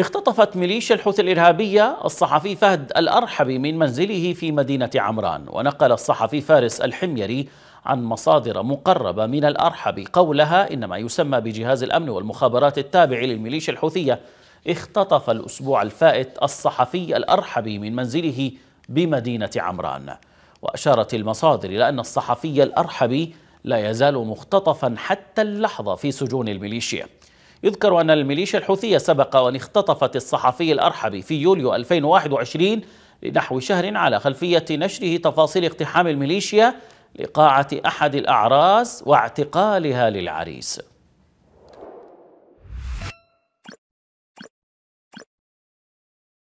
اختطفت ميليشيا الحوثي الإرهابية الصحفي فهد الأرحبي من منزله في مدينة عمران ونقل الصحفي فارس الحميري عن مصادر مقربة من الأرحبي قولها إن ما يسمى بجهاز الأمن والمخابرات التابع للميليشيا الحوثية اختطف الأسبوع الفائت الصحفي الأرحبي من منزله بمدينة عمران وأشارت المصادر إلى أن الصحفي الأرحبي لا يزال مختطفا حتى اللحظة في سجون الميليشيا يذكر أن الميليشيا الحوثية سبق وأن اختطفت الصحفي الأرحبي في يوليو 2021 لنحو شهر على خلفية نشره تفاصيل اقتحام الميليشيا لقاعة أحد الأعراس واعتقالها للعريس